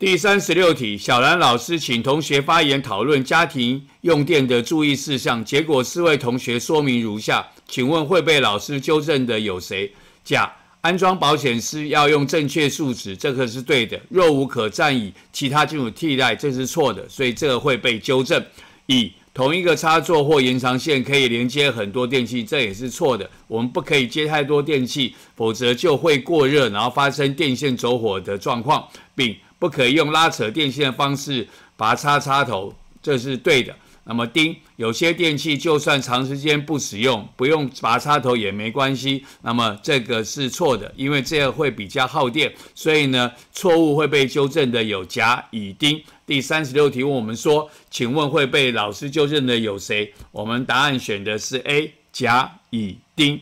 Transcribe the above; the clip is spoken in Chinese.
第三十六题，小兰老师请同学发言讨论家庭用电的注意事项。结果四位同学说明如下，请问会被老师纠正的有谁？甲，安装保险丝要用正确数值，这个是对的。若无可占以其他金属替代，这是错的，所以这个会被纠正。乙。同一个插座或延长线可以连接很多电器，这也是错的。我们不可以接太多电器，否则就会过热，然后发生电线走火的状况。丙不可以用拉扯电线的方式拔插插头，这是对的。那么丁有些电器就算长时间不使用，不用拔插头也没关系。那么这个是错的，因为这个会比较耗电。所以呢，错误会被纠正的有甲、乙、丁。第三十六题问我们说，请问会被老师纠正的有谁？我们答案选的是 A 甲、乙、丁。